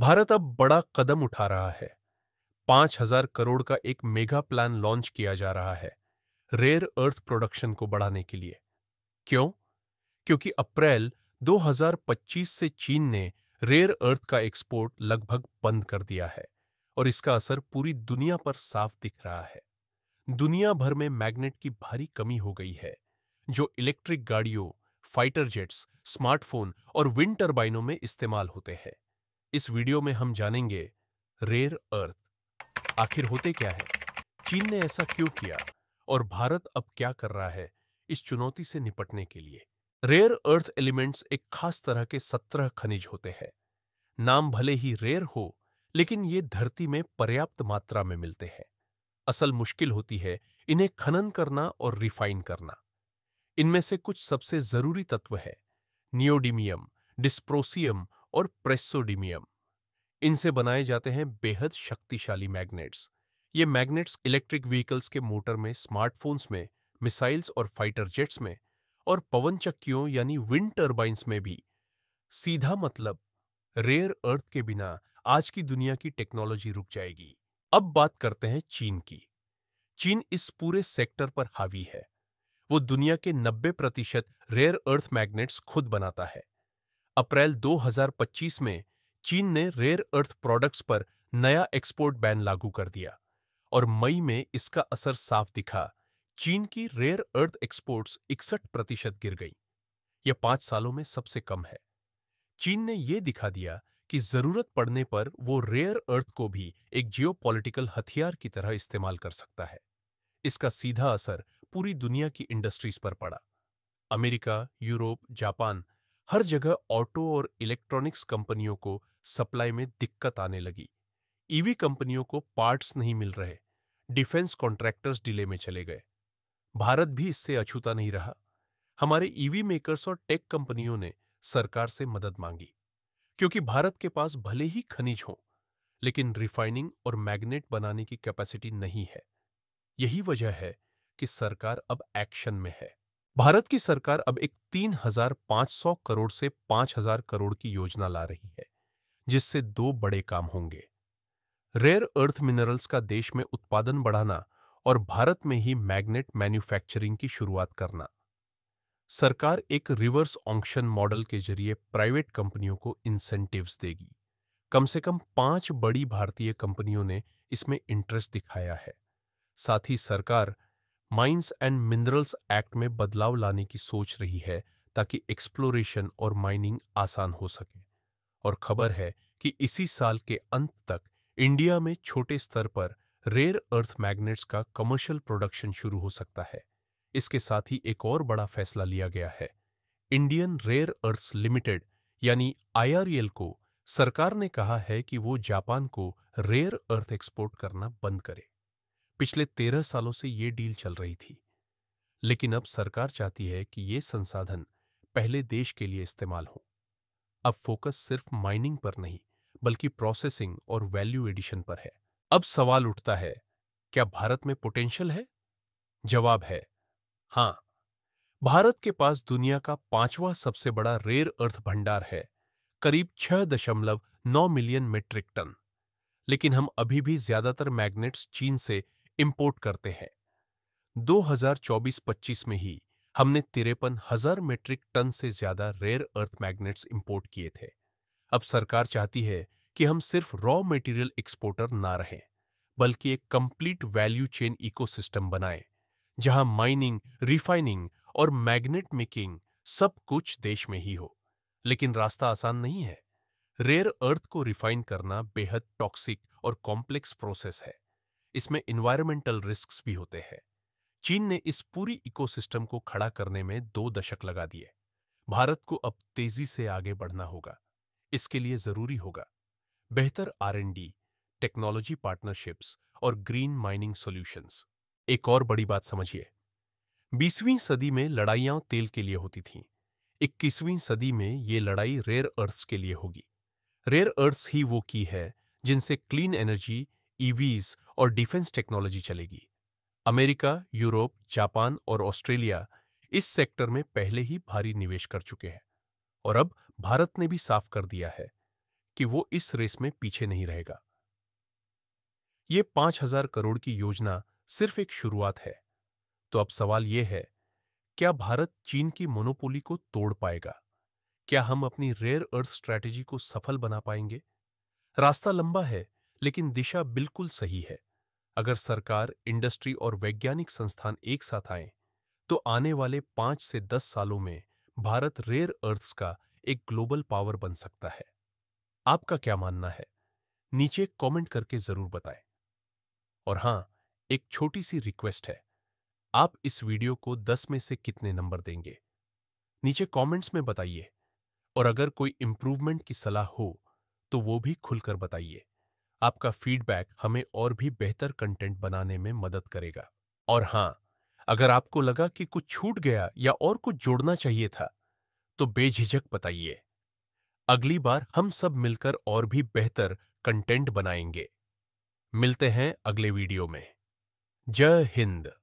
भारत अब बड़ा कदम उठा रहा है पांच हजार करोड़ का एक मेगा प्लान लॉन्च किया जा रहा है रेयर अर्थ प्रोडक्शन को बढ़ाने के लिए क्यों क्योंकि अप्रैल 2025 से चीन ने रेयर अर्थ का एक्सपोर्ट लगभग बंद कर दिया है और इसका असर पूरी दुनिया पर साफ दिख रहा है दुनिया भर में मैग्नेट की भारी कमी हो गई है जो इलेक्ट्रिक गाड़ियों फाइटर जेट्स स्मार्टफोन और विंड टर्बाइनों में इस्तेमाल होते हैं इस वीडियो में हम जानेंगे रेयर अर्थ आखिर होते क्या है चीन ने ऐसा क्यों किया और भारत अब क्या कर रहा है इस चुनौती से निपटने के लिए रेयर अर्थ एलिमेंट्स एक खास तरह के सत्रह खनिज होते हैं नाम भले ही रेयर हो लेकिन ये धरती में पर्याप्त मात्रा में मिलते हैं असल मुश्किल होती है इन्हें खनन करना और रिफाइन करना इनमें से कुछ सबसे जरूरी तत्व है नियोडिमियम डिस्प्रोसियम और प्रेसोडिमियम इनसे बनाए जाते हैं बेहद शक्तिशाली मैग्नेट्स ये मैग्नेट्स इलेक्ट्रिक व्हीकल्स के मोटर में स्मार्टफोन्स में मिसाइल्स और फाइटर जेट्स में और पवन चक्कियों यानी विंड टर्बाइंस में भी सीधा मतलब रेयर अर्थ के बिना आज की दुनिया की टेक्नोलॉजी रुक जाएगी अब बात करते हैं चीन की चीन इस पूरे सेक्टर पर हावी है वो दुनिया के 90 प्रतिशत रेयर अर्थ मैग्नेट्स खुद बनाता है अप्रैल 2025 में चीन ने रेयर अर्थ प्रोडक्ट्स पर नया एक्सपोर्ट बैन लागू कर दिया और मई में इसका असर साफ दिखा चीन की रेयर अर्थ एक्सपोर्ट्स इकसठ प्रतिशत गिर गई यह पांच सालों में सबसे कम है चीन ने यह दिखा दिया कि जरूरत पड़ने पर वो रेयर अर्थ को भी एक जियोपॉलिटिकल हथियार की तरह इस्तेमाल कर सकता है इसका सीधा असर पूरी दुनिया की इंडस्ट्रीज पर पड़ा अमेरिका यूरोप जापान हर जगह ऑटो और इलेक्ट्रॉनिक्स कंपनियों को सप्लाई में दिक्कत आने लगी ईवी कंपनियों को पार्ट्स नहीं मिल रहे डिफेंस कॉन्ट्रैक्टर्स डिले में चले गए भारत भी इससे अछूता नहीं रहा हमारे ईवी मेकर्स और टेक कंपनियों ने सरकार से मदद मांगी क्योंकि भारत के पास भले ही खनिज हो लेकिन रिफाइनिंग और मैग्नेट बनाने की कैपेसिटी नहीं है यही वजह है कि सरकार अब एक्शन में है भारत की सरकार अब एक 3,500 करोड़ से 5,000 करोड़ की योजना ला रही है जिससे दो बड़े काम होंगे रेयर अर्थ मिनरल्स का देश में उत्पादन बढ़ाना और भारत में ही मैग्नेट मैन्युफैक्चरिंग की शुरुआत करना सरकार एक रिवर्स ऑक्शन मॉडल के जरिए प्राइवेट कंपनियों को इंसेंटिव्स देगी कम से कम पांच बड़ी भारतीय कंपनियों ने इसमें इंटरेस्ट दिखाया है साथ ही सरकार माइंस एंड मिनरल्स एक्ट में बदलाव लाने की सोच रही है ताकि एक्सप्लोरेशन और माइनिंग आसान हो सके और खबर है कि इसी साल के अंत तक इंडिया में छोटे स्तर पर रेयर अर्थ मैग्नेट्स का कमर्शियल प्रोडक्शन शुरू हो सकता है इसके साथ ही एक और बड़ा फैसला लिया गया है इंडियन रेयर अर्थ्स लिमिटेड यानी आईआरएल को सरकार ने कहा है कि वो जापान को रेयर अर्थ एक्सपोर्ट करना बंद करे पिछले तेरह सालों से ये डील चल रही थी लेकिन अब सरकार चाहती है कि ये संसाधन पहले देश के लिए इस्तेमाल हो अब फोकस सिर्फ माइनिंग पर नहीं बल्कि प्रोसेसिंग और वैल्यू एडिशन पर है अब सवाल उठता है क्या भारत में पोटेंशियल है जवाब है हाँ भारत के पास दुनिया का पांचवा सबसे बड़ा रेयर अर्थ भंडार है करीब छह दशमलव नौ मिलियन मीट्रिक टन लेकिन हम अभी भी ज्यादातर मैग्नेट्स चीन से इम्पोर्ट करते हैं 2024-25 में ही हमने तिरपन हजार मेट्रिक टन से ज्यादा रेयर अर्थ मैग्नेट्स इंपोर्ट किए थे अब सरकार चाहती है कि हम सिर्फ रॉ मटेरियल एक्सपोर्टर ना रहे बल्कि एक कंप्लीट वैल्यू चेन इकोसिस्टम बनाए जहां माइनिंग रिफाइनिंग और मैग्नेट मेकिंग सब कुछ देश में ही हो लेकिन रास्ता आसान नहीं है रेयर अर्थ को रिफाइन करना बेहद टॉक्सिक और कॉम्प्लेक्स प्रोसेस है इसमें इन्वायरमेंटल रिस्क भी होते हैं चीन ने इस पूरी इकोसिस्टम को खड़ा करने में दो दशक लगा दिए भारत को अब तेजी से आगे बढ़ना होगा इसके लिए जरूरी होगा बेहतर आरएनडी, टेक्नोलॉजी पार्टनरशिप्स और ग्रीन माइनिंग सॉल्यूशंस। एक और बड़ी बात समझिए बीसवीं सदी में लड़ाइयां तेल के लिए होती थीं। इक्कीसवीं सदी में ये लड़ाई रेयर अर्थ्स के लिए होगी रेयर अर्थ्स ही वो की है जिनसे क्लीन एनर्जी ईवीज e और डिफेंस टेक्नोलॉजी चलेगी अमेरिका यूरोप जापान और ऑस्ट्रेलिया इस सेक्टर में पहले ही भारी निवेश कर चुके हैं और अब भारत ने भी साफ कर दिया है कि वो इस रेस में पीछे नहीं रहेगा ये पांच हजार करोड़ की योजना सिर्फ एक शुरुआत है तो अब सवाल यह है क्या भारत चीन की मोनोपोली को तोड़ पाएगा क्या हम अपनी रेयर अर्थ स्ट्रैटेजी को सफल बना पाएंगे रास्ता लंबा है लेकिन दिशा बिल्कुल सही है अगर सरकार इंडस्ट्री और वैज्ञानिक संस्थान एक साथ आए तो आने वाले पांच से दस सालों में भारत रेयर अर्थ्स का एक ग्लोबल पावर बन सकता है आपका क्या मानना है नीचे कमेंट करके जरूर बताएं और हां एक छोटी सी रिक्वेस्ट है आप इस वीडियो को 10 में से कितने नंबर देंगे नीचे कमेंट्स में बताइए और अगर कोई इंप्रूवमेंट की सलाह हो तो वो भी खुलकर बताइए आपका फीडबैक हमें और भी बेहतर कंटेंट बनाने में मदद करेगा और हां अगर आपको लगा कि कुछ छूट गया या और कुछ जोड़ना चाहिए था तो बेझिझक बताइए अगली बार हम सब मिलकर और भी बेहतर कंटेंट बनाएंगे मिलते हैं अगले वीडियो में जय हिंद